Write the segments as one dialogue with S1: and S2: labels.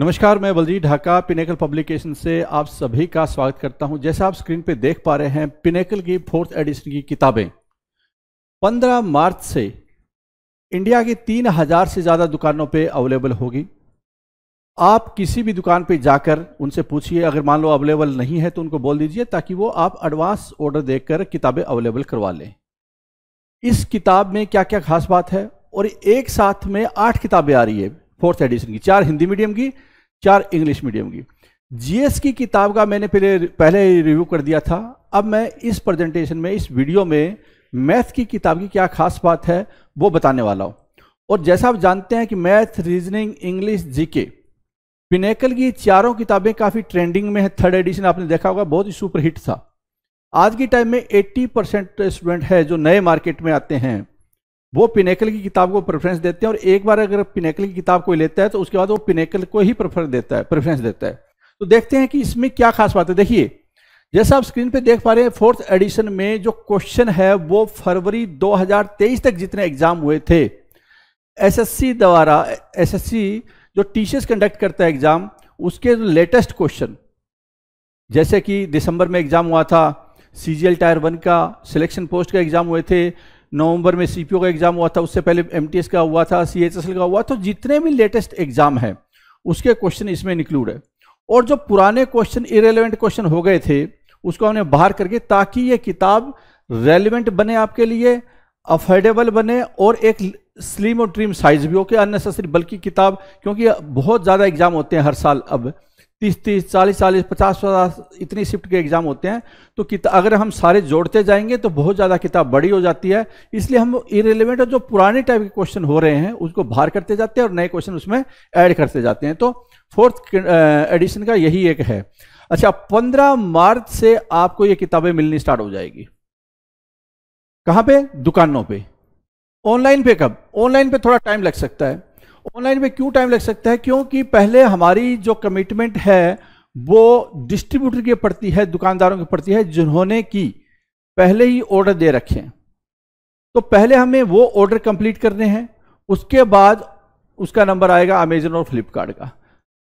S1: नमस्कार मैं बलजी Dhaka pinnacle publication से आप सभी का स्वागत करता हूं जैसा आप स्क्रीन पे देख पा रहे हैं पिनेकल की फोर्थ एडिशन की किताबें 15 मार्च से इंडिया की 3000 से ज़्यादा दुकानों पे अवेलेबल होगी आप किसी भी दुकान पे जाकर उनसे पूछिए अगर मान लो अवेलेबल नहीं है तो उनको बोल दीजिए ताकि वो आप एडवांस ऑर्डर देकर किताबें अवेलेबल करवा लें इस किताब में क्या क्या खास बात है और एक साथ में आठ किताबें आ रही है फोर्थ एडिशन की चार हिंदी मीडियम की चार इंग्लिश मीडियम की जीएस की किताब का मैंने पहले पहले रिव्यू कर दिया था अब मैं इस प्रेजेंटेशन में इस वीडियो में मैथ की किताब की क्या खास बात है वो बताने वाला हूँ और जैसा आप जानते हैं कि math reasoning English GK Pinnacle की चारों किताबें काफ़ी ट्रेंडिंग में है थर्ड एडिशन आपने देखा होगा बहुत ही सुपरहिट था आज के टाइम में 80 परसेंट स्टूडेंट है जो नए मार्केट में आते हैं वो पिनेकल की किताब को प्रेफरेंस देते हैं और एक बार अगर पिनेकल की किताब कोई लेता है तो उसके बाद वो पिनेकल को ही प्रेफर देता है प्रेफरेंस देता है तो देखते हैं कि इसमें क्या खास बात है देखिए जैसा आप स्क्रीन पे देख पा रहे हैं फोर्थ एडिशन में जो क्वेश्चन है वो फरवरी 2023 तक जितने एग्जाम हुए थे एसएससी द्वारा एसएससी जो टीचर्स कंडक्ट करता है एग्जाम उसके लेटेस्ट क्वेश्चन जैसे कि दिसंबर में एग्जाम हुआ था सीजीएल टायर वन का सिलेक्शन पोस्ट का एग्जाम हुए थे नवंबर में सीपीओ का एग्जाम हुआ था उससे पहले एम का हुआ था एल का हुआ तो जितने भी लेटेस्ट एग्जाम है उसके क्वेश्चन इसमें इंक्लूड है और जो पुराने क्वेश्चन इरेलीवेंट क्वेश्चन हो गए थे उसको हमने बाहर करके ताकि ये किताब रेलिवेंट बने आपके लिए अफोर्डेबल बने और एक स्लिम और ट्रीम साइज भी हो के अननेसेसरी बल्कि किताब क्योंकि बहुत ज़्यादा एग्जाम होते हैं हर साल अब तीस तीस चालीस चालीस पचास पचास इतनी शिफ्ट के एग्ज़ाम होते हैं तो किता अगर हम सारे जोड़ते जाएंगे तो बहुत ज़्यादा किताब बड़ी हो जाती है इसलिए हम इरेलीवेंट जो पुराने टाइप के क्वेश्चन हो रहे हैं उसको बाहर करते जाते हैं और नए क्वेश्चन उसमें ऐड करते जाते हैं तो फोर्थ एडिशन uh, का यही एक है अच्छा पंद्रह मार्च से आपको ये किताबें मिलनी स्टार्ट हो जाएगी कहाँ पे दुकानों पे ऑनलाइन पे कब ऑनलाइन पे थोड़ा टाइम लग सकता है ऑनलाइन में क्यों टाइम लग सकता है क्योंकि पहले हमारी जो कमिटमेंट है वो डिस्ट्रीब्यूटर के प्रति है दुकानदारों के प्रति है जिन्होंने की पहले ही ऑर्डर दे रखे तो पहले हमें वो ऑर्डर कंप्लीट करने हैं उसके बाद उसका नंबर आएगा अमेजन और फ्लिपकार्ट का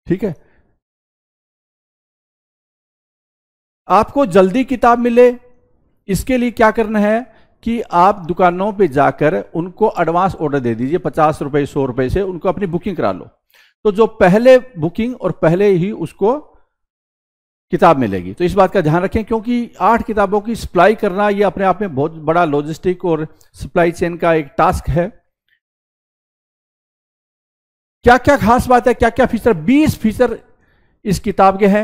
S1: ठीक है आपको जल्दी किताब मिले इसके लिए क्या करना है कि आप दुकानों पे जाकर उनको एडवांस ऑर्डर दे दीजिए पचास रुपए सौ रुपए से उनको अपनी बुकिंग करा लो तो जो पहले बुकिंग और पहले ही उसको किताब मिलेगी तो इस बात का ध्यान रखें क्योंकि आठ किताबों की सप्लाई करना ये अपने आप में बहुत बड़ा लॉजिस्टिक और सप्लाई चेन का एक टास्क है क्या क्या खास बात है क्या क्या फीचर 20 फीचर इस किताब के हैं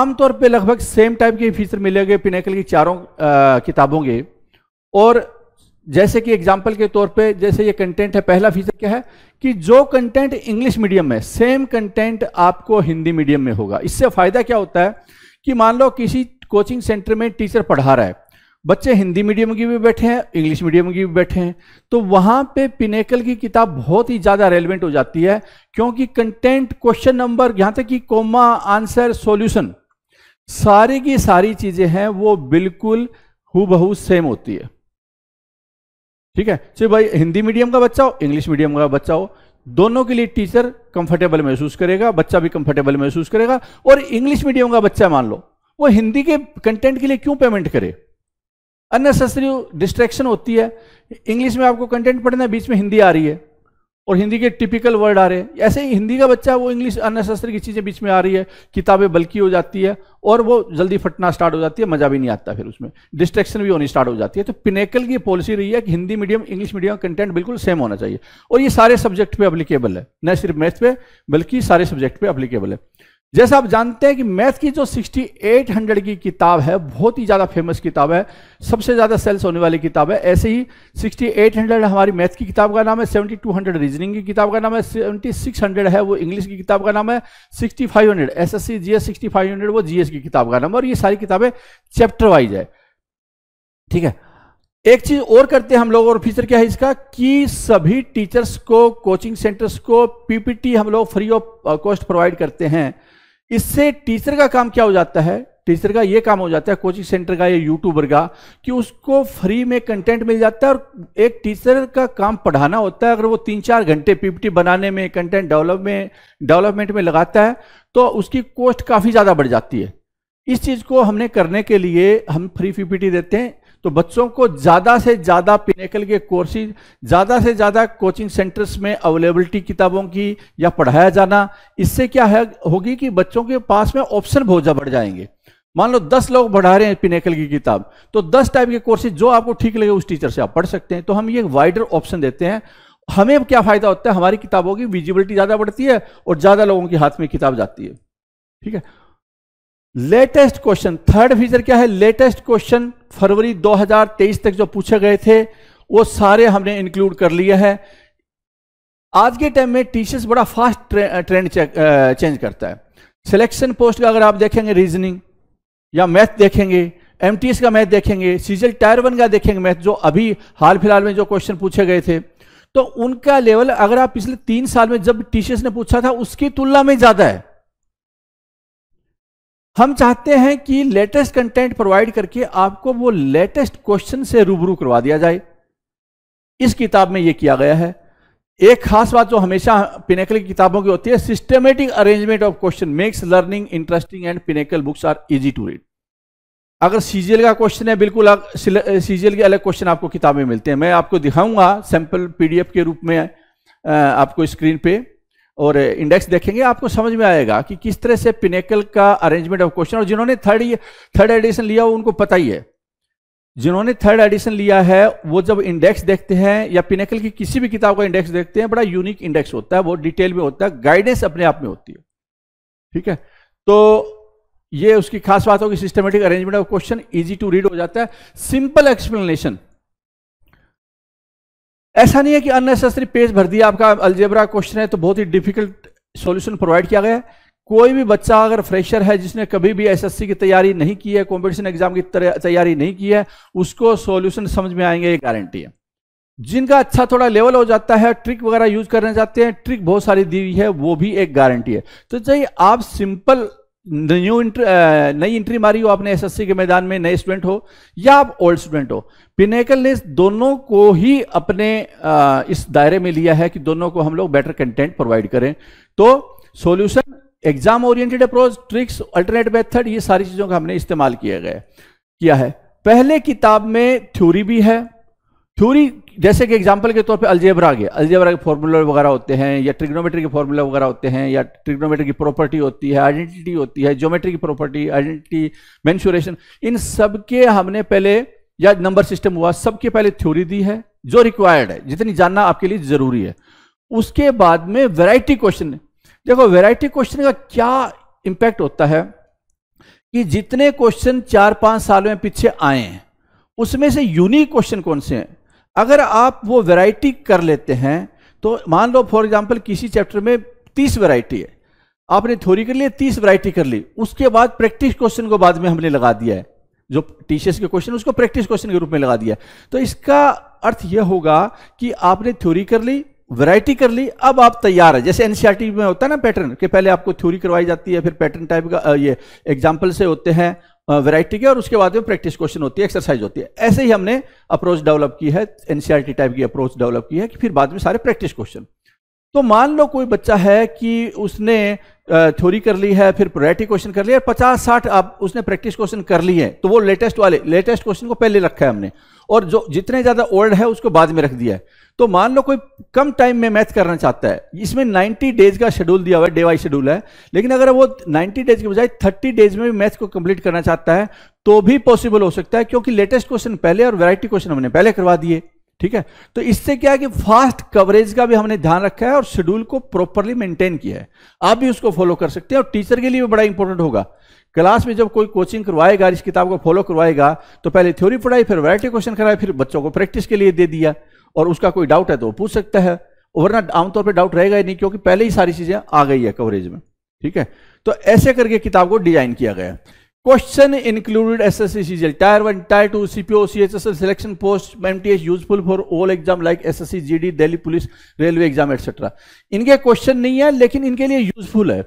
S1: आमतौर पे लगभग सेम टाइप के फीचर मिलेंगे पिनेकल की चारों किताबों के और जैसे कि एग्जाम्पल के तौर पे जैसे ये कंटेंट है पहला फीचर क्या है कि जो कंटेंट इंग्लिश मीडियम में सेम कंटेंट आपको हिंदी मीडियम में होगा इससे फायदा क्या होता है कि मान लो किसी कोचिंग सेंटर में टीचर पढ़ा रहा है बच्चे हिंदी मीडियम की भी बैठे हैं इंग्लिश मीडियम की भी बैठे हैं तो वहां पे पिनेकल की किताब बहुत ही ज्यादा रेलिवेंट हो जाती है क्योंकि कंटेंट क्वेश्चन नंबर यहां तक कि कोमा आंसर सॉल्यूशन सारी की सारी चीजें हैं वो बिल्कुल हु सेम होती है ठीक है चाहे तो भाई हिंदी मीडियम का बच्चा हो इंग्लिश मीडियम का बच्चा हो दोनों के लिए टीचर कंफर्टेबल महसूस करेगा बच्चा भी कंफर्टेबल महसूस करेगा और इंग्लिश मीडियम का बच्चा मान लो वो हिंदी के कंटेंट के लिए क्यों पेमेंट करे अननेसेसरी डिस्ट्रैक्शन होती है इंग्लिश में आपको कंटेंट पढ़ना है बीच में हिंदी आ रही है और हिंदी के टिपिकल वर्ड आ रहे हैं ऐसे ही हिंदी का बच्चा वो इंग्लिश अननेसेसरी की चीज़ें बीच में आ रही है किताबें बल्कि हो जाती है और वो जल्दी फटना स्टार्ट हो जाती है मज़ा भी नहीं आता फिर उसमें डिस्ट्रैक्शन भी होनी स्टार्ट हो जाती है तो पिनेकल की पॉलिसी रही है कि Hindi medium English medium content बिल्कुल सेम होना चाहिए और ये सारे सब्जेक्ट पर अप्लीकेबल है न सिर्फ मैथ पे बल्कि सारे सब्जेक्ट पर अप्लीकेबल है जैसा आप जानते हैं कि मैथ की जो 6800 की किताब है बहुत ही ज़्यादा फेमस किताब है सबसे ज़्यादा सेल्स होने वाली किताब है ऐसे ही 6800 हमारी मैथ की किताब का नाम है 7200 रीजनिंग की किताब का नाम है 7600 है वो इंग्लिश की किताब का नाम है 6500 सी जीएस 6500 वो जीएस की किताब का नाम है और ये सारी किताबें चैप्टर वाइज है ठीक है एक चीज और करते हैं हम लोग और फीचर क्या है इसका कि सभी टीचर्स को कोचिंग सेंटर्स को पीपीटी हम लोग फ्री ऑफ कॉस्ट प्रोवाइड करते हैं इससे टीचर का काम क्या हो जाता है टीचर का यह काम हो जाता है कोचिंग सेंटर का या यूट्यूबर का कि उसको फ्री में कंटेंट मिल जाता है और एक टीचर का काम पढ़ाना होता है अगर वो तीन चार घंटे पीपीटी बनाने में कंटेंट डेवलप में डेवलपमेंट में लगाता है तो उसकी कॉस्ट काफ़ी ज़्यादा बढ़ जाती है इस चीज़ को हमने करने के लिए हम फ्री पीपीटी देते हैं तो बच्चों को ज़्यादा से ज़्यादा पिनेकल के कोर्सेज ज़्यादा से ज़्यादा कोचिंग सेंटर्स में अवेलेबिलिटी किताबों की या पढ़ाया जाना इससे क्या है होगी कि बच्चों के पास में ऑप्शन बहुत ज्यादा बढ़ जाएंगे मान लो दस लोग पढ़ा रहे हैं पिनेकल की किताब तो दस टाइप के कोर्सेज जो आपको ठीक लगे उस टीचर से आप पढ़ सकते हैं तो हम ये वाइडर ऑप्शन देते हैं हमें क्या फायदा होता है हमारी किताबों की विजिबिलिटी ज़्यादा बढ़ती है और ज़्यादा लोगों के हाथ में किताब जाती है ठीक है लेटेस्ट क्वेश्चन थर्ड फीचर क्या है लेटेस्ट क्वेश्चन फरवरी 2023 तक जो पूछे गए थे वो सारे हमने इंक्लूड कर लिए हैं आज के टाइम में टीचर्स बड़ा फास्ट ट्रेंड चेंज करता है सिलेक्शन पोस्ट का अगर आप देखेंगे रीजनिंग या मैथ देखेंगे एम का मैथ देखेंगे सीजल टायर वन का देखेंगे मैथ जो अभी हाल फिलहाल में जो क्वेश्चन पूछे गए थे तो उनका लेवल अगर आप पिछले तीन साल में जब टीचर्स ने पूछा था उसकी तुलना में ज़्यादा है हम चाहते हैं कि लेटेस्ट कंटेंट प्रोवाइड करके आपको वो लेटेस्ट क्वेश्चन से रूबरू करवा दिया जाए इस किताब में ये किया गया है एक खास बात जो हमेशा पिनेकल की किताबों की होती है systematic arrangement of question makes learning interesting and Pinnacle books are easy to read अगर सीजीएल का क्वेश्चन है बिल्कुल सीजीएल के अलग क्वेश्चन आपको किताबें मिलते हैं मैं आपको दिखाऊंगा सैंपल पीडीएफ के रूप में आपको स्क्रीन पे और इंडेक्स देखेंगे आपको समझ में आएगा कि किस तरह से पिनेकल का अरेंजमेंट ऑफ क्वेश्चन और जिन्होंने थर्ड थर्ड एडिशन लिया वो उनको पता ही है जिन्होंने थर्ड एडिशन लिया है वो जब इंडेक्स देखते हैं या पिनेकल की किसी भी किताब का इंडेक्स देखते हैं बड़ा यूनिक इंडेक्स होता है वो डिटेल में होता है गाइडेंस अपने आप में होती है ठीक है तो ये उसकी खास बात होगी systematic arrangement of question easy to read हो जाता है सिंपल एक्सप्लेनेशन ऐसा नहीं है कि अननेसेसरी पेज भर दिया आपका अलजेबरा क्वेश्चन है तो बहुत ही डिफिकल्ट सॉल्यूशन प्रोवाइड किया गया है कोई भी बच्चा अगर फ्रेशर है जिसने कभी भी एसएससी की तैयारी नहीं की है कॉम्पिटिशन एग्जाम की तैयारी नहीं की है उसको सॉल्यूशन समझ में आएंगे ये गारंटी है जिनका अच्छा थोड़ा लेवल हो जाता है ट्रिक वगैरह यूज करने जाते हैं ट्रिक बहुत सारी दी हुई है वो भी एक गारंटी है तो चाहिए आप सिंपल न्यू इंट्री uh, नई इंट्री मारी हो आपने एसएससी के मैदान में नए स्टूडेंट हो या आप ओल्ड स्टूडेंट हो पिनेकल ने दोनों को ही अपने आ, uh, इस दायरे में लिया है कि दोनों को हम लोग बेटर कंटेंट प्रोवाइड करें तो solution exam oriented approach tricks alternate method ये सारी चीजों का हमने इस्तेमाल किया गया किया है पहले किताब में थ्योरी भी है थ्योरी जैसे कि एग्जाम्पल के तौर पे अल्जेबरा के अल्जेबरा के फॉर्मूला वगैरह होते हैं या ट्रिग्नोमेट्री के फॉर्मूला वगैरह होते हैं या ट्रिग्नोमेट्री की प्रॉपर्टी होती है आइडेंटिटी होती है ज्योमेट्री की प्रॉपर्टी आइडेंटिटी मैंशोरेशन इन सब के हमने पहले या नंबर सिस्टम हुआ सबके पहले थ्योरी दी है जो रिक्वायर्ड है जितनी जानना आपके लिए जरूरी है उसके बाद में वेराइटी क्वेश्चन देखो वेराइटी क्वेश्चन का क्या इम्पैक्ट होता है कि जितने क्वेश्चन चार पांच साल में पीछे आए हैं उसमें से यूनिक क्वेश्चन कौन से हैं अगर आप वो वैरायटी कर लेते हैं तो मान लो फॉर एग्जांपल किसी चैप्टर में तीस वैरायटी है आपने थ्योरी कर लिया तीस वैरायटी कर ली उसके बाद प्रैक्टिस क्वेश्चन को बाद में हमने लगा दिया है जो टीचर्स के क्वेश्चन उसको प्रैक्टिस क्वेश्चन के रूप में लगा दिया तो इसका अर्थ यह होगा कि आपने थ्योरी कर ली वैरायटी कर ली अब आप तैयार है जैसे एनसीईआरटी e में होता है ना पैटर्न कि पहले आपको थ्योरी करवाई जाती है फिर पैटर्न टाइप का ये एग्जाम्पल से होते हैं वैरायटी की और उसके बाद में प्रैक्टिस क्वेश्चन होती है एक्सरसाइज होती है ऐसे ही हमने अप्रोच डेवलप की है एनसीआरटी टाइप e की अप्रोच डेवलप की है कि फिर बाद में सारे प्रैक्टिस क्वेश्चन तो मान लो कोई बच्चा है कि उसने थ्योरी कर ली है फिर वैरायटी क्वेश्चन कर लिया पचास साठ आप उसने प्रैक्टिस क्वेश्चन कर लिए तो वो लेटेस्ट वाले लेटेस्ट क्वेश्चन को पहले रखा है हमने और जो जितने ज़्यादा ओल्ड है उसको बाद में रख दिया है तो मान लो कोई कम टाइम में मैथ करना चाहता है इसमें 90 डेज का शेड्यूल दिया हुआ है डे वाई शेड्यूल है लेकिन अगर वो 90 डेज के बजाय 30 डेज में भी मैथ को कंप्लीट करना चाहता है तो भी पॉसिबल हो सकता है क्योंकि लेटेस्ट क्वेश्चन पहले और वैरायटी क्वेश्चन हमने पहले करवा दिए ठीक है तो इससे क्या है कि फास्ट कवरेज का भी हमने ध्यान रखा है और शेड्यूल को प्रॉपरली मेंटेन किया है आप भी उसको फॉलो कर सकते हैं और टीचर के लिए भी बड़ा इंपॉर्टेंट होगा क्लास में जब कोई कोचिंग करवाएगा इस किताब को फॉलो करवाएगा तो पहले थ्योरी पढ़ाई फिर वैरायटी क्वेश्चन कराए फिर बच्चों को प्रैक्टिस के लिए दे दिया और उसका कोई डाउट है तो वो पूछ सकता है वरना आमतौर पर डाउट रहेगा ही नहीं क्योंकि पहले ही सारी चीजें आ गई है कवरेज में ठीक है तो ऐसे करके किताब को डिजाइन किया गया question included S S C tier one tier two CPO C H S L selection post M T S useful for all exam like S S C G D Delhi police railway exam etcetera इनके question नहीं है लेकिन इनके लिए useful है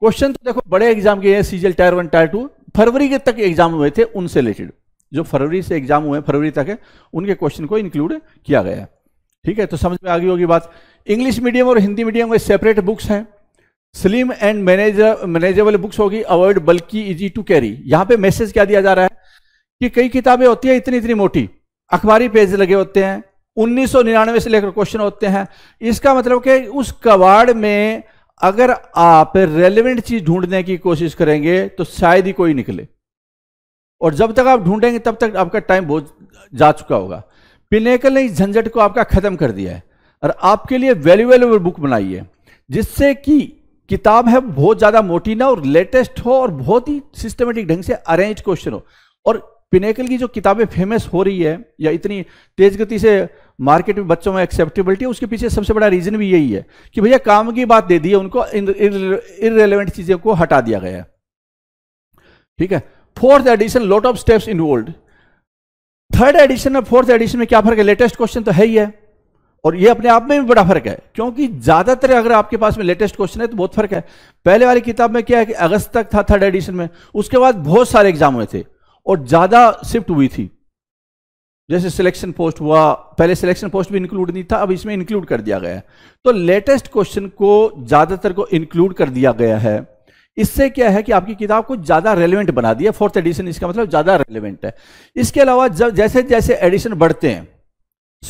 S1: question तो देखो बड़े एग्जाम के CGL tier one tier two फरवरी के तक एग्जाम हुए थे उनसे रिलेटेड जो फरवरी से एग्जाम हुए फरवरी तक है उनके क्वेश्चन को इंक्लूड किया गया है ठीक है तो समझ में आ गई होगी बात इंग्लिश मीडियम और हिंदी मीडियम में सेपरेट बुक्स हैं slim and manager manageable books होगी अवॉइड बल्कि इजी टू कैरी यहां पे मैसेज क्या दिया जा रहा है कि कई किताबें होती है इतनी इतनी मोटी अखबारी पेज लगे होते हैं उन्नीस से लेकर क्वेश्चन होते हैं इसका मतलब कि उस कबाड़ में अगर आप रेलिवेंट चीज ढूंढने की कोशिश करेंगे तो शायद ही कोई निकले और जब तक आप ढूंढेंगे तब तक आपका टाइम बहुत जा चुका होगा पिनेकल ने इस झंझट को आपका खत्म कर दिया है और आपके लिए वैल्यूएबल बुक बनाई है जिससे कि किताब है बहुत ज्यादा मोटी ना और लेटेस्ट हो और बहुत ही सिस्टमेटिक ढंग से अरेंज क्वेश्चन हो और पिनेकल की जो किताबें फेमस हो रही है या इतनी तेज गति से मार्केट में बच्चों में एक्सेप्टेबिलिटी उसके पीछे सबसे बड़ा रीजन भी यही है कि भैया काम की बात दे दी है उनको इरेलीवेंट चीज़ों को हटा दिया गया ठीक है fourth edition lot of steps involve third edition और फोर्थ एडिशन में क्या फर्क है लेटेस्ट क्वेश्चन तो है ही है और ये अपने आप में भी बड़ा फर्क है क्योंकि ज्यादातर अगर आपके पास में लेटेस्ट क्वेश्चन है तो बहुत फर्क है पहले वाली किताब में क्या है कि अगस्त तक था थर्ड एडिशन में उसके बाद बहुत सारे एग्जाम हुए थे और ज्यादा शिफ्ट हुई थी जैसे सिलेक्शन पोस्ट हुआ पहले सिलेक्शन पोस्ट भी इंक्लूड नहीं था अब इसमें इंक्लूड कर दिया गया है तो लेटेस्ट क्वेश्चन को ज़्यादातर को इंक्लूड कर दिया गया है इससे क्या है कि आपकी किताब को ज़्यादा रेलिवेंट बना दिया फोर्थ एडिशन इसका मतलब ज़्यादा रेलिवेंट है इसके अलावा जब जैसे जैसे एडिशन बढ़ते हैं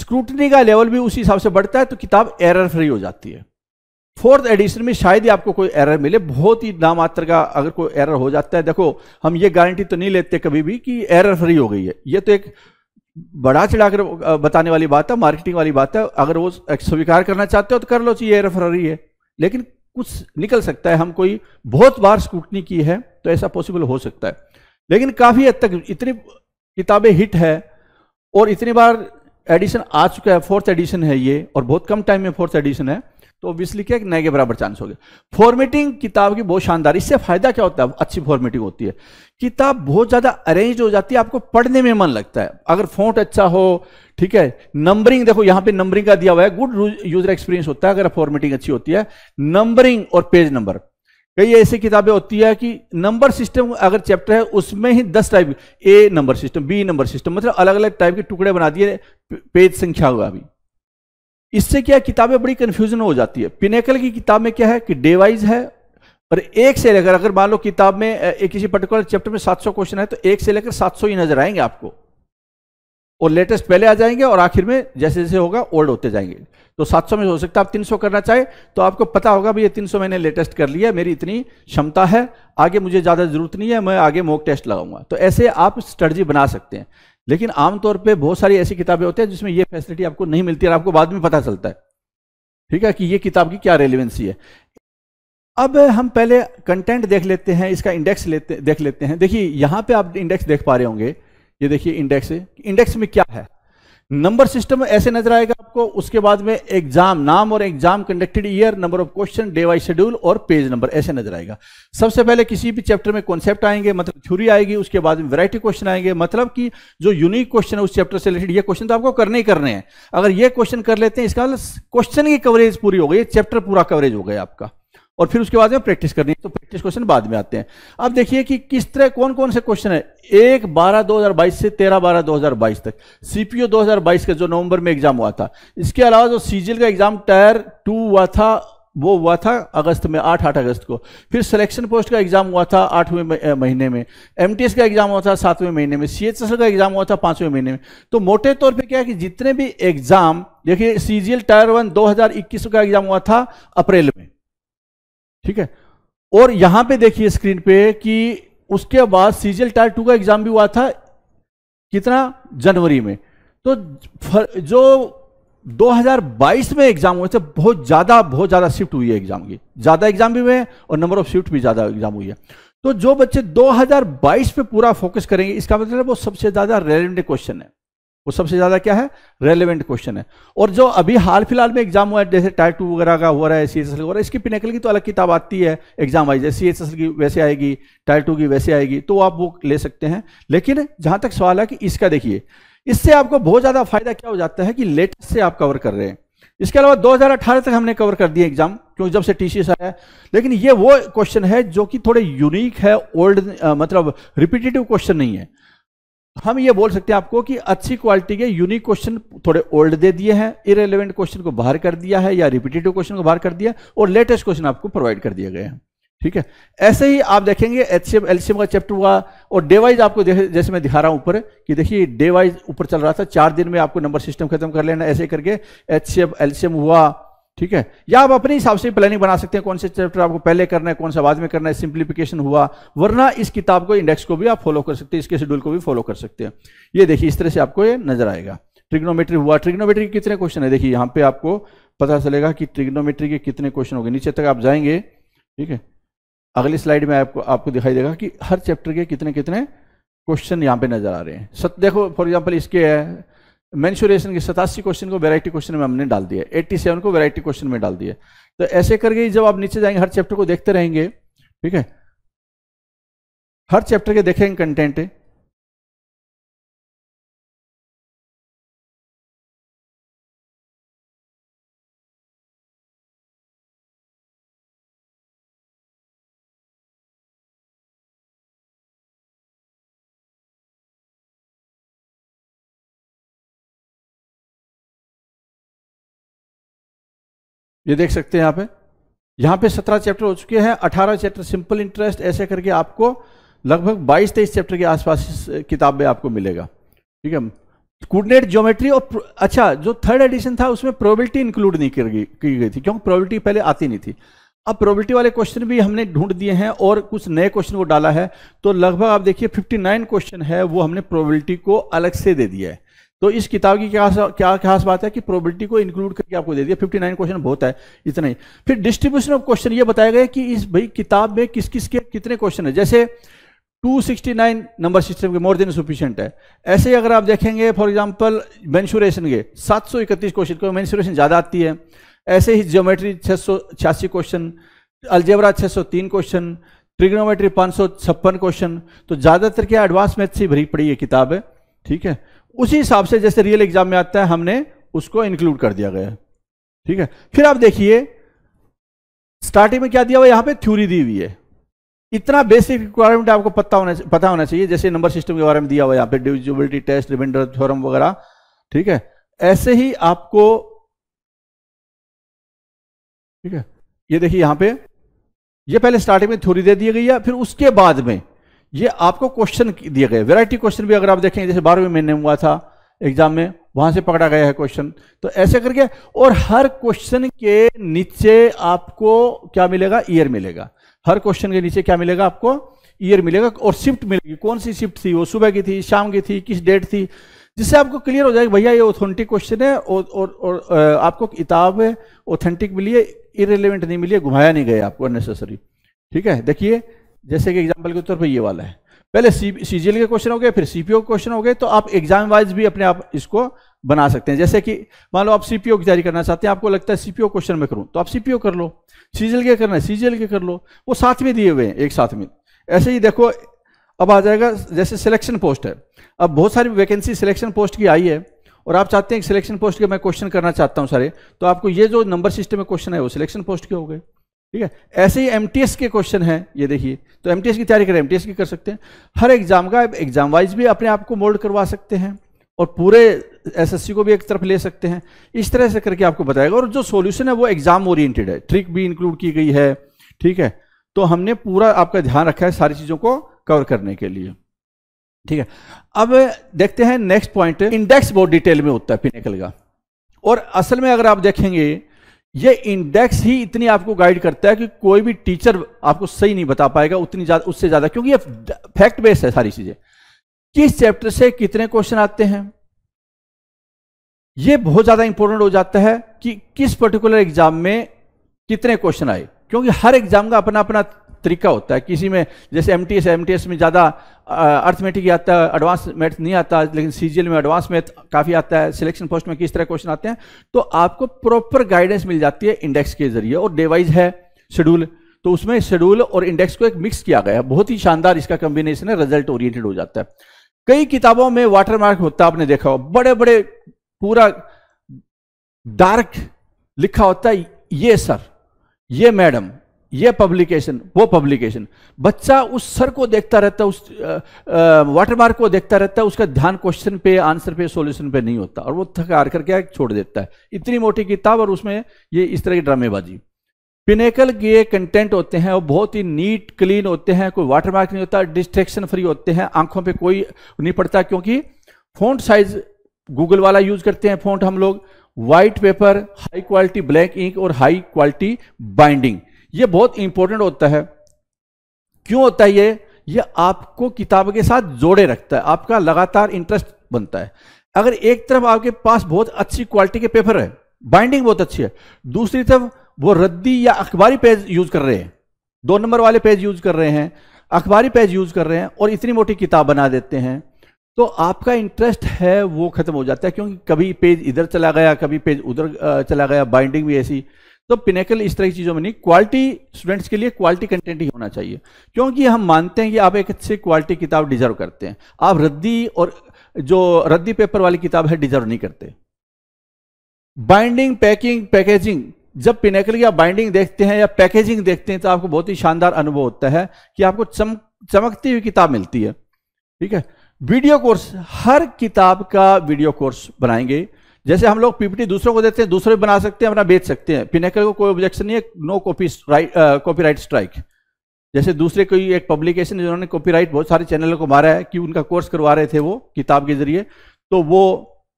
S1: स्क्रूटनी का लेवल भी उसी हिसाब से बढ़ता है तो किताब एरर फ्री हो जाती है फोर्थ एडिशन में शायद ही आपको कोई एरर मिले बहुत ही नामात्र का अगर कोई एरर हो जाता है देखो हम ये गारंटी तो नहीं लेते कभी भी कि एरर फ्री हो गई है ये तो एक बढ़ा चढ़ाकर बताने वाली बात है मार्केटिंग वाली बात है अगर वो स्वीकार करना चाहते हो तो कर लो चाहिए तो ये रेफररी है लेकिन कुछ निकल सकता है हम कोई बहुत बार स्कूटनी की है तो ऐसा पॉसिबल हो सकता है लेकिन काफ़ी हद तक इतनी किताबें हिट है और इतनी बार एडिशन आ चुका है फोर्थ एडिशन है ये और बहुत कम टाइम में फोर्थ एडिशन है तो ऑब्वियसली क्या नए के बराबर चांस हो गया फॉर्मेटिंग किताब की बहुत शानदार इससे फायदा क्या होता है अच्छी फॉर्मेटिंग होती है किताब बहुत ज्यादा अरेंज हो जाती है आपको पढ़ने में मन लगता है अगर फोट अच्छा हो ठीक है नंबरिंग देखो यहां पे नंबरिंग का दिया हुआ है गुड यूजर एक्सपीरियंस होता है अगर फॉर्मेटिंग अच्छी होती है नंबरिंग और पेज नंबर कई ऐसी किताबें होती है कि नंबर सिस्टम अगर चैप्टर है उसमें ही दस type A number system B number system मतलब अलग अलग टाइप के टुकड़े बना दिए पेज संख्या हुआ अभी इससे क्या किताबें बड़ी कंफ्यूजन हो जाती है पिनेकल की किताब में क्या है कि डे वाइज है और एक से लेकर अगर मान लो किताब में एक किसी पर्टिकुलर चैप्टर में 700 क्वेश्चन है तो एक से लेकर 700 ही नजर आएंगे आपको और लेटेस्ट पहले आ जाएंगे और आखिर में जैसे जैसे होगा ओल्ड होते जाएंगे तो 700 में हो सकता है आप 300 करना चाहे तो आपको पता होगा भैया ये 300 मैंने लेटेस्ट कर लिया मेरी इतनी क्षमता है आगे मुझे ज़्यादा ज़रूरत नहीं है मैं आगे मोक टेस्ट लगाऊंगा तो ऐसे आप स्ट्रेटजी बना सकते हैं लेकिन आमतौर पर बहुत सारी ऐसी किताबें होती हैं जिसमें यह फैसिलिटी आपको नहीं मिलती और आपको बाद में पता चलता है ठीक है कि ये किताब की क्या रेलिवेंसी है अब हम पहले कंटेंट देख लेते हैं इसका इंडेक्स लेते देख लेते हैं देखिए यहाँ पे आप इंडेक्स देख पा रहे होंगे ये देखिए इंडेक्स है इंडेक्स में क्या है नंबर सिस्टम ऐसे नजर आएगा आपको उसके बाद में एग्जाम नाम और exam conducted year number of question day wise schedule और पेज नंबर ऐसे नजर आएगा सबसे पहले किसी भी चैप्टर में कॉन्सेप्ट आएंगे मतलब थ्यूरी आएगी उसके बाद में वैरायटी क्वेश्चन आएंगे मतलब कि जो यूनिक क्वेश्चन है उस चैप्टर से रिलेटेड ये क्वेश्चन तो आपको करने ही करने हैं अगर ये क्वेश्चन कर लेते हैं इसका क्वेश्चन मतलब की कवरेज पूरी हो गई चैप्टर पूरा कवरेज हो गया आपका और फिर उसके बाद में प्रैक्टिस करनी है तो प्रैक्टिस क्वेश्चन बाद में आते हैं अब देखिए कि किस तरह कौन कौन से क्वेश्चन है एक बारह बाईस से तेरह बारह बाईस तक सीपीओ बाईस का जो नवंबर में एग्जाम हुआ था इसके अलावा जो सीजिल का एग्जाम टायर टू हुआ था वो हुआ था अगस्त में आठ आठ अगस्त को फिर सिलेक्शन पोस्ट का एग्जाम हुआ था आठवें महीने में एमटीएस का एग्जाम हुआ था सातवें महीने में सीएचएसएल का एग्जाम हुआ था पांचवें महीने में तो मोटे तौर पे क्या है कि जितने भी एग्जाम देखिए सीजीएल टायर वन 2021 का एग्जाम हुआ था अप्रैल में ठीक है और यहां पे देखिए स्क्रीन पे कि उसके बाद सीजीएल टायर टू का एग्जाम भी हुआ था कितना जनवरी में तो जो 2022 में एग्जाम हुए थे बहुत ज्यादा बहुत ज्यादा शिफ्ट हुई है एग्जाम की ज्यादा एग्जाम भी हुए हैं और नंबर ऑफ शिफ्ट भी ज्यादा एग्जाम हुई है तो जो बच्चे 2022 पे पूरा फोकस करेंगे इसका मतलब वो सबसे ज्यादा रेलिवेंट क्वेश्चन है वो सबसे ज़्यादा क्या है रेलिवेंट क्वेश्चन है और जो अभी हाल फिलहाल में एग्जाम हुआ है जैसे टाइप टू वगैरह का हो रहा है सी एस एस हो रहा है इसकी पिनेकल की तो अलग किताब आती है exam wise C S S की वैसे आएगी टाइप टू की वैसे आएगी तो आप वो ले सकते हैं लेकिन जहां तक सवाल है कि इसका देखिए इससे आपको बहुत ज़्यादा फायदा क्या हो जाता है कि लेटेस्ट से आप कवर कर रहे हैं इसके अलावा 2018 तक हमने कवर कर दिया एग्जाम क्योंकि जब से टीसीएस आया लेकिन ये वो क्वेश्चन है जो कि थोड़े यूनिक है ओल्ड मतलब रिपीटेटिव क्वेश्चन नहीं है हम ये बोल सकते हैं आपको कि अच्छी क्वालिटी के यूनिक क्वेश्चन थोड़े ओल्ड दे दिए हैं इरेलीवेंट क्वेश्चन को बाहर कर दिया है या रिपीटेटिव क्वेश्चन को बाहर कर दिया और लेटेस्ट क्वेश्चन आपको प्रोवाइड कर दिए गए हैं ठीक है ऐसे ही आप देखेंगे एचसीएम एलसीएम का चैप्टर हुआ और डे वाइज आपको जैसे मैं दिखा रहा हूं ऊपर कि देखिए डे वाइज ऊपर चल रहा था चार दिन में आपको नंबर सिस्टम खत्म कर लेना ऐसे करके एचसीएम एलसीएम हुआ ठीक है या आप अपने हिसाब से प्लानिंग बना सकते हैं कौन से चैप्टर आपको पहले करना है कौन सा बाद में करना है सिंप्लीफिकेशन हुआ वरना इस किताब को इंडेक्स को भी आप फॉलो कर सकते हैं इसके शेड्यूल को भी फॉलो कर सकते हैं ये देखिए इस तरह से आपको ये नजर आएगा ट्रिग्नोमेट्री हुआ ट्रिग्नोमेट्री के कितने क्वेश्चन है देखिए यहाँ पे आपको पता चलेगा कि ट्रिग्नोमेट्री के कितने क्वेश्चन हो गए नीचे तक आप जाएंगे ठीक है अगली स्लाइड में आपको आपको दिखाई देगा कि हर चैप्टर के कितने कितने क्वेश्चन यहाँ पे नजर आ रहे हैं सत देखो फॉर एग्जाम्पल इसके है मैंशोरेशन के सतासी क्वेश्चन को वेराइटी क्वेश्चन में हमने डाल दिया एट्टी सेवन को वैरायटी क्वेश्चन में डाल दिया तो ऐसे करके जब आप नीचे जाएंगे हर चैप्टर को देखते रहेंगे ठीक है हर चैप्टर के देखेंगे कंटेंट ये देख सकते हैं यहाँ पे यहाँ पे सत्रह चैप्टर हो चुके हैं अठारह चैप्टर सिंपल इंटरेस्ट ऐसे करके आपको लगभग बाईस तेईस चैप्टर के आसपास किताब में आपको मिलेगा ठीक है कूडनेट ज्योमेट्री और अच्छा जो थर्ड एडिशन था उसमें प्रोबेबिलिटी इंक्लूड नहीं कर की गई थी क्योंकि प्रोबेबिलिटी पहले आती नहीं थी अब प्रोबेबिलिटी वाले क्वेश्चन भी हमने ढूंढ दिए हैं और कुछ नए क्वेश्चन वो डाला है तो लगभग आप देखिए 59 क्वेश्चन है वो हमने प्रोबेबिलिटी को अलग से दे दिया है तो इस किताब की क्या क्या खास बात है कि प्रोबेबिलिटी को इंक्लूड करके आपको दे दिया 59 क्वेश्चन बहुत है इतना ही फिर डिस्ट्रीब्यूशन ऑफ क्वेश्चन ये बताया गया कि इस भाई किताब में किस किस के कितने क्वेश्चन है जैसे 269 नंबर सिस्टम के मोर देन सफिशियंट है ऐसे अगर आप देखेंगे फॉर एग्जाम्पल मैंशुरेशन के सात क्वेश्चन को मैंशुरेशन ज़्यादा आती है ऐसे ही जियोमेट्री छः क्वेश्चन अलजेबरा 603 क्वेश्चन ट्रिग्नोमेट्री पाँच क्वेश्चन तो ज़्यादातर क्या एडवांस मैथ से भरी पड़ी ये किताब है ठीक है उसी हिसाब से जैसे रियल एग्जाम में आता है हमने उसको इंक्लूड कर दिया गया ठीक है फिर आप देखिए स्टार्टिंग में क्या दिया हुआ यहां पे थ्योरी दी हुई है इतना बेसिक रिक्वायरमेंट आपको पता होना पता होना चाहिए जैसे नंबर सिस्टम के बारे में दिया हुआ यहां पे डिविजिबिलिटी टेस्ट रिमाइंडर थ्योरम वगैरह ठीक है ऐसे ही आपको ठीक है ये देखिए यहां पे ये पहले स्टार्टिंग में थ्योरी दे दी गई है फिर उसके बाद में ये आपको क्वेश्चन दिए गए वैरायटी क्वेश्चन भी अगर आप देखें जैसे बारहवें महीने में हुआ था एग्जाम में वहां से पकड़ा गया है क्वेश्चन तो ऐसे करके और हर क्वेश्चन के नीचे आपको क्या मिलेगा ईयर मिलेगा हर क्वेश्चन के नीचे क्या मिलेगा आपको ईयर मिलेगा और शिफ्ट मिलेगी कौन सी शिफ्ट थी वो सुबह की थी शाम की थी किस डेट थी जिससे आपको क्लियर हो जाएगा भैया ये ऑथेंटिक क्वेश्चन है और और, और आपको किताब ऑथेंटिक मिली है इरेलीवेंट नहीं मिली है घुमाया नहीं गया आपको अननेसेसरी ठीक है देखिए जैसे कि एग्जाम्पल के तौर पर ये वाला है पहले सी जी के क्वेश्चन हो गए फिर सीपीओ के क्वेश्चन हो गए तो आप एग्जाम वाइज भी अपने आप इसको बना सकते हैं जैसे कि मान लो आप सीपीओ की तैयारी करना चाहते हैं आपको लगता है सीपीओ क्वेश्चन में करूं तो आप सीपीओ कर लो सीजीएल के करना है सीजीएल के कर लो वो साथ में दिए हुए हैं एक साथ में ऐसे ही देखो अब आ जाएगा जैसे सिलेक्शन पोस्ट है अब बहुत सारी वैकेंसी सिलेक्शन पोस्ट की आई है और आप चाहते हैं कि सिलेक्शन पोस्ट के मैं क्वेश्चन करना चाहता हूँ सारे तो आपको ये जो नंबर सिस्टम में क्वेश्चन है वो सिलेक्शन पोस्ट के हो गए ठीक है ऐसे ही एम के क्वेश्चन हैं ये देखिए तो एम की तैयारी करें एम की कर सकते हैं हर एग्जाम का एग्जाम वाइज भी अपने आप को मोल्ड करवा सकते हैं और पूरे एसएससी को भी एक तरफ ले सकते हैं इस तरह से करके आपको बताएगा और जो सोल्यूशन है वो एग्जाम ओरिएंटेड है ट्रिक भी इंक्लूड की गई है ठीक है तो हमने पूरा आपका ध्यान रखा है सारी चीज़ों को कवर करने के लिए ठीक है अब देखते हैं नेक्स्ट पॉइंट इंडेक्स बहुत डिटेल में होता है पिनेकल का और असल में अगर आप देखेंगे ये इंडेक्स ही इतनी आपको गाइड करता है कि कोई भी टीचर आपको सही नहीं बता पाएगा उतनी ज्यादा उससे ज्यादा क्योंकि ये फैक्ट बेस्ड है सारी चीजें किस चैप्टर से कितने क्वेश्चन आते हैं ये बहुत ज्यादा इंपॉर्टेंट हो जाता है कि किस पर्टिकुलर एग्जाम में कितने क्वेश्चन आए क्योंकि हर एग्जाम का अपना अपना तरीका होता है किसी में जैसे M T S M T S में ज़्यादा अर्थमेटिक आता है एडवांस मैथ नहीं आता लेकिन सी में एडवांस मैथ काफ़ी आता है सिलेक्शन पोस्ट में किस तरह क्वेश्चन आते हैं तो आपको प्रॉपर गाइडेंस मिल जाती है इंडेक्स के जरिए और डेवाइज है शेड्यूल तो उसमें शेड्यूल और इंडेक्स को एक मिक्स किया गया है बहुत ही शानदार इसका कॉम्बिनेशन है रिजल्ट ओरिएंटेड हो जाता है कई किताबों में वाटरमार्क होता है आपने देखा हो बड़े बड़े पूरा डार्क लिखा होता है ये सर ये मैडम ये पब्लिकेशन वो पब्लिकेशन बच्चा उस सर को देखता रहता है उस वाटरमार्क को देखता रहता है उसका ध्यान क्वेश्चन पे आंसर पे सॉल्यूशन पे नहीं होता और वो थक हार करके छोड़ देता है इतनी मोटी किताब और उसमें ये इस तरह की ड्रामेबाजी पिनेकल के कंटेंट होते हैं वो बहुत ही नीट क्लीन होते हैं कोई वाटरमार्क नहीं होता डिस्ट्रेक्शन फ्री होते हैं आंखों पर कोई नहीं पड़ता क्योंकि फोन साइज गूगल वाला यूज करते हैं फोन हम लोग white paper high quality black ink और हाई क्वालिटी बाइंडिंग ये बहुत इंपॉर्टेंट होता है क्यों होता है ये ये आपको किताब के साथ जोड़े रखता है आपका लगातार इंटरेस्ट बनता है अगर एक तरफ आपके पास बहुत अच्छी क्वालिटी के पेपर है बाइंडिंग बहुत अच्छी है दूसरी तरफ वो रद्दी या अखबारी पेज यूज कर रहे हैं दो नंबर वाले पेज यूज कर रहे हैं अखबारी पेज यूज कर रहे हैं और इतनी मोटी किताब बना देते हैं तो आपका इंटरेस्ट है वो खत्म हो जाता है क्योंकि कभी पेज इधर चला गया कभी पेज उधर चला गया बाइंडिंग भी ऐसी तो पिनेकल इस तरह की चीज़ों में नहीं क्वालिटी स्टूडेंट्स के लिए क्वालिटी कंटेंट ही होना चाहिए क्योंकि हम मानते हैं कि आप एक अच्छी क्वालिटी किताब डिजर्व करते हैं आप रद्दी और जो रद्दी पेपर वाली किताब है डिजर्व नहीं करते बाइंडिंग पैकिंग पैकेजिंग जब पिनेकल या बाइंडिंग देखते हैं या पैकेजिंग देखते हैं तो आपको बहुत ही शानदार अनुभव होता है कि आपको चमक चमकती हुई किताब मिलती है ठीक है वीडियो कोर्स हर किताब का वीडियो कोर्स बनाएंगे जैसे हम लोग पीपीटी दूसरों को देते हैं दूसरे भी बना सकते हैं अपना बेच सकते हैं पिनेकल को कोई ऑब्जेक्शन नहीं है नो कॉपी कॉपीराइट स्ट्राइक जैसे दूसरे कोई एक पब्लिकेशन जिन्होंने कॉपीराइट बहुत सारे चैनलों को मारा है कि उनका कोर्स करवा रहे थे वो किताब के जरिए तो वो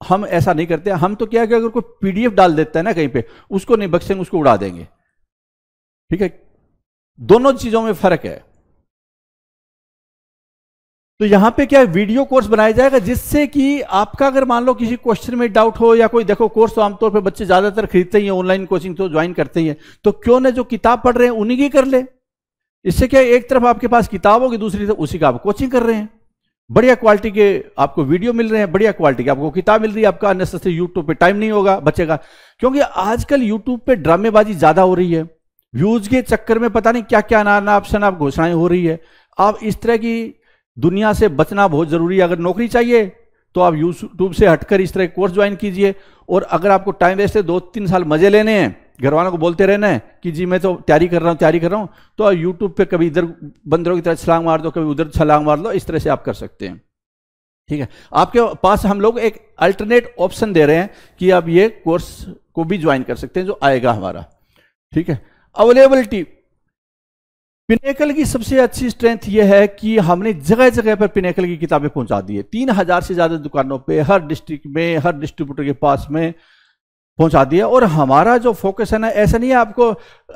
S1: हम ऐसा नहीं करते हम तो क्या कि अगर कोई पीडीएफ डाल देता है ना कहीं पे उसको नहीं बख्शेंगे उसको उड़ा देंगे ठीक है दोनों चीजों में फर्क है तो यहां पे क्या वीडियो कोर्स बनाया जाएगा जिससे कि आपका अगर मान लो किसी क्वेश्चन में डाउट हो या कोई देखो कोर्स तो आमतौर पे बच्चे ज्यादातर खरीदते ही हैं ऑनलाइन कोचिंग तो ज्वाइन करते ही हैं तो क्यों ना जो किताब पढ़ रहे हैं उन्हीं की कर ले इससे क्या एक तरफ आपके पास किताब होगी दूसरी तरफ उसी का आप कोचिंग कर रहे हैं बढ़िया क्वालिटी के आपको वीडियो मिल रहे हैं बढ़िया क्वालिटी की आपको किताब मिल रही है आपका अनेसेसरी यूट्यूब पे टाइम नहीं होगा बच्चे का क्योंकि आजकल यूट्यूब पे ड्रामेबाजी ज्यादा हो रही है व्यूज के चक्कर में पता नहीं क्या क्या नाना ऑप्शन आप घोषणाएं हो रही है आप इस तरह की दुनिया से बचना बहुत ज़रूरी है अगर नौकरी चाहिए तो आप यूट्यूब से हटकर इस तरह के कोर्स ज्वाइन कीजिए और अगर आपको टाइम वेस्ट है दो तीन साल मज़े लेने हैं घर वालों को बोलते रहना है कि जी मैं तो तैयारी कर रहा हूँ तैयारी कर रहा हूँ तो आप यूट्यूब पर कभी इधर बंदरों की तरह छलांग मार दो कभी उधर छलांग मार दो इस तरह से आप कर सकते हैं ठीक है आपके पास हम लोग एक अल्टरनेट ऑप्शन दे रहे हैं कि आप ये कोर्स को भी ज्वाइन कर सकते हैं जो आएगा हमारा ठीक है अवेलेबिलिटी पिनेकल की सबसे अच्छी स्ट्रेंथ यह है कि हमने जगह जगह पर पिनेकल की किताबें पहुंचा दी है तीन हजार से ज्यादा दुकानों पे हर डिस्ट्रिक्ट में हर डिस्ट्रीब्यूटर के पास में पहुंचा दिया और हमारा जो फोकस है ना ऐसा नहीं है आपको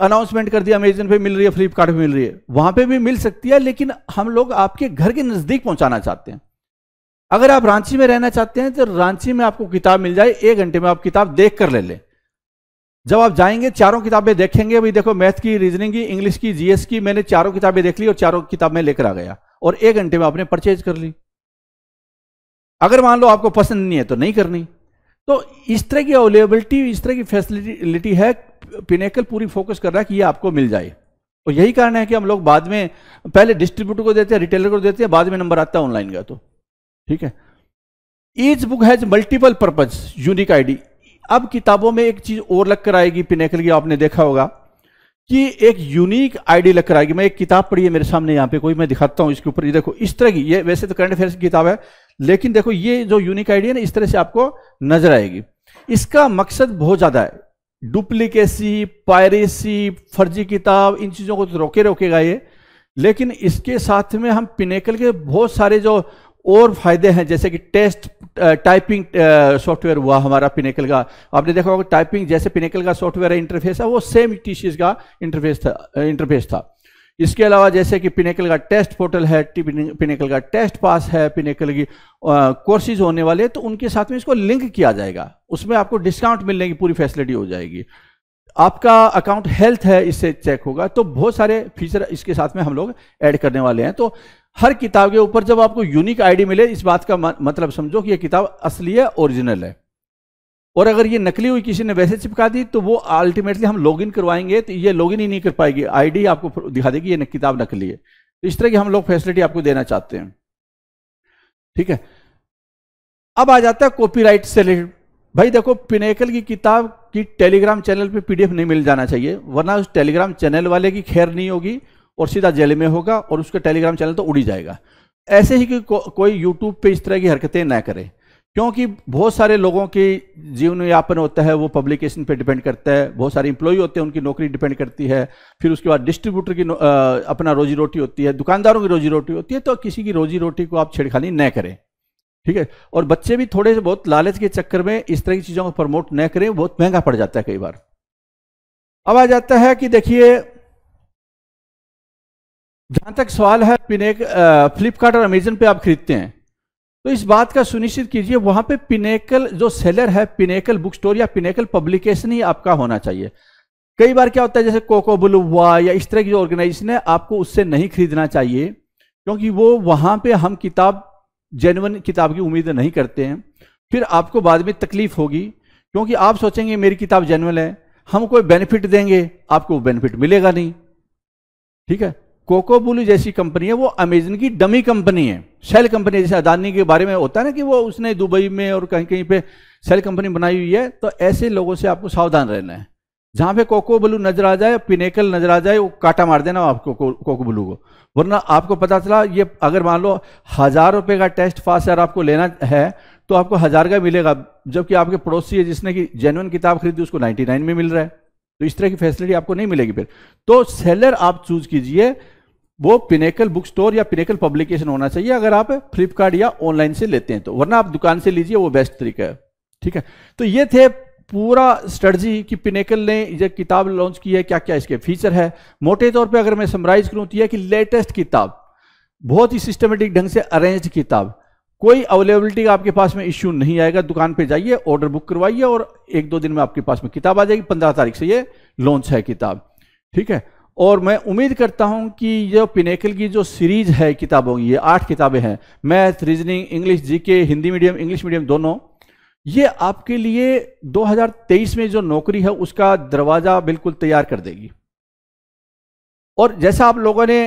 S1: अनाउंसमेंट कर दिया अमेजन पे मिल रही है फ्लिपकार्ट पे मिल रही है वहां पे भी मिल सकती है लेकिन हम लोग आपके घर के नजदीक पहुंचाना चाहते हैं अगर आप रांची में रहना चाहते हैं तो रांची में आपको किताब मिल जाए एक घंटे में आप किताब देख कर ले लें जब आप जाएंगे चारों किताबें देखेंगे भाई देखो मैथ की रीजनिंग की इंग्लिश की जीएस की मैंने चारों किताबें देख ली और चारों किताब में लेकर आ गया और एक घंटे में आपने परचेज कर ली अगर मान लो आपको पसंद नहीं है तो नहीं करनी तो इस तरह की अवेलेबिलिटी इस तरह की फैसिलिटी है पिनेकल पूरी फोकस कर रहा है कि ये आपको मिल जाए और तो यही कारण है कि हम लोग बाद में पहले डिस्ट्रीब्यूटर को देते हैं रिटेलर को देते हैं बाद में नंबर आता है ऑनलाइन का तो ठीक है each book has multiple purpose unique ID अब किताबों में एक चीज और लग कर आएगी पिनेकल की आपने देखा होगा कि एक यूनिक आईडी लग कर आएगी मैं एक किताब पढ़ी है मेरे सामने यहां पे कोई मैं दिखाता हूं इसके ऊपर ये देखो इस तरह की ये वैसे तो करंट अफेयर की किताब है लेकिन देखो ये जो यूनिक आईडी है ना इस तरह से आपको नजर आएगी इसका मकसद बहुत ज्यादा है डुप्लीकेसी पायरेसी फर्जी किताब इन चीज़ों को तो रोके रोकेगा ये लेकिन इसके साथ में हम पिनेकल के बहुत सारे जो और फायदे हैं जैसे कि टेस्ट टाइपिंग सॉफ्टवेयर हुआ हमारा पिनेकल का आपने देखा होगा टाइपिंग जैसे पिनेकल का सॉफ्टवेयर इंटरफेस है वो सेम टीसीज का इंटरफेस था इंटरफेस था इसके अलावा जैसे कि पिनेकल का टेस्ट पोर्टल है पिनेकल का टेस्ट पास है पिनेकल की कोर्सेज होने वाले तो उनके साथ में इसको लिंक किया जाएगा उसमें आपको डिस्काउंट मिलने की पूरी फैसिलिटी हो जाएगी आपका अकाउंट हेल्थ है इससे चेक होगा तो बहुत सारे फीचर इसके साथ में हम लोग ऐड करने वाले हैं तो हर किताब के ऊपर जब आपको यूनिक आईडी मिले इस बात का मतलब समझो कि यह किताब असली है ओरिजिनल है और अगर ये नकली हुई किसी ने वैसे चिपका दी तो वो अल्टीमेटली हम लॉगिन करवाएंगे तो ये लॉगिन ही नहीं कर पाएगी आईडी आपको दिखा देगी ये किताब नकली है तो इस तरह की हम लोग फैसिलिटी आपको देना चाहते हैं ठीक है अब आ जाता है कॉपीराइट से रिलेटेड भाई देखो पिनेकल की किताब की टेलीग्राम चैनल पे पीडीएफ नहीं मिल जाना चाहिए वरना उस टेलीग्राम चैनल वाले की खैर नहीं होगी और सीधा जेल में होगा और उसके टेलीग्राम चैनल तो उड़ी जाएगा ऐसे ही कि को, कोई यूट्यूब पे इस तरह की हरकतें ना करे क्योंकि बहुत सारे लोगों की जीवन यापन होता है वो पब्लिकेशन पे डिपेंड करता है बहुत सारे इंप्लॉय होते हैं उनकी नौकरी डिपेंड करती है फिर उसके बाद डिस्ट्रीब्यूटर की आ, अपना रोजी रोटी होती है दुकानदारों की रोजी रोटी होती है तो किसी की रोजी रोटी को आप छेड़खानी न करें ठीक है और बच्चे भी थोड़े से बहुत लालच के चक्कर में इस तरह की चीज़ों को प्रमोट न करें बहुत महंगा पड़ जाता है कई बार अब आ जाता है कि देखिए जहाँ तक सवाल है पिनेक फ्लिपकार्ट और अमेजन पे आप खरीदते हैं तो इस बात का सुनिश्चित कीजिए वहाँ पे पिनेकल जो सेलर है पिनेकल बुक स्टोर या पिनेकल पब्लिकेशन ही आपका होना चाहिए कई बार क्या होता है जैसे कोको ब्लू हुआ या इस तरह की जो ऑर्गेनाइजेशन है आपको उससे नहीं खरीदना चाहिए क्योंकि वो वहाँ पर हम किताब जेनवन किताब की उम्मीद नहीं करते हैं फिर आपको बाद में तकलीफ होगी क्योंकि आप सोचेंगे मेरी किताब जेनवन है हम कोई बेनिफिट देंगे आपको बेनिफिट मिलेगा नहीं ठीक है कोको बुलू जैसी कंपनी है वो अमेजन की डमी कंपनी है सेल कंपनी जैसे अदानी के बारे में होता है ना कि वो उसने दुबई में और कहीं कहीं पे सेल कंपनी बनाई हुई है तो ऐसे लोगों से आपको सावधान रहना है जहां पे ब्लू नजर आ जाए पिनेकल नजर आ जाए वो काटा मार देना आपको कोको ब्लू को वरना आपको पता चला ये अगर मान लो हजार रुपए का टेस्ट फास्ट अगर आपको लेना है तो आपको हजार का मिलेगा जबकि आपके पड़ोसी है जिसने की जेनुअन किताब खरीदी उसको नाइन्टी में मिल रहा है तो इस तरह की फैसिलिटी आपको नहीं मिलेगी फिर तो सेलर आप चूज कीजिए वो पिनेकल बुक स्टोर या पिनेकल पब्लिकेशन होना चाहिए अगर आप फ्लिपकार्ट या ऑनलाइन से लेते हैं तो वरना आप दुकान से लीजिए वो बेस्ट तरीका है ठीक है तो ये थे पूरा स्ट्रेटजी कि पिनेकल ने ये किताब लॉन्च की है क्या क्या इसके फीचर है मोटे तौर पे अगर मैं समराइज करूं तो यह कि लेटेस्ट किताब बहुत ही सिस्टमेटिक ढंग से अरेंज किताब कोई अवेलेबिलिटी का आपके पास में इश्यू नहीं आएगा दुकान पे जाइए ऑर्डर बुक करवाइए और एक दो दिन में आपके पास में किताब आ जाएगी पंद्रह तारीख से ये लॉन्च है किताब ठीक है और मैं उम्मीद करता हूं कि यह पिनेकल की जो सीरीज है किताबों की ये आठ किताबें हैं math reasoning English GK Hindi medium English medium दोनों ये आपके लिए 2023 में जो नौकरी है उसका दरवाजा बिल्कुल तैयार कर देगी और जैसा आप लोगों ने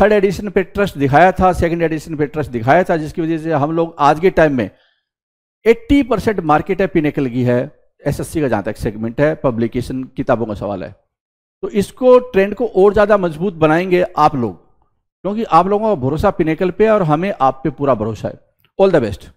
S1: थर्ड एडिशन पे ट्रस्ट दिखाया था सेकंड एडिशन पे ट्रस्ट दिखाया था जिसकी वजह से हम लोग आज के टाइम में 80 परसेंट मार्केट है पिनेकल की है एसएससी का जहां तक सेगमेंट है पब्लिकेशन किताबों का सवाल है तो इसको ट्रेंड को और ज़्यादा मजबूत बनाएंगे आप लोग क्योंकि आप लोगों का भरोसा पिनेकल पे और हमें आप पे पूरा भरोसा है ऑल द बेस्ट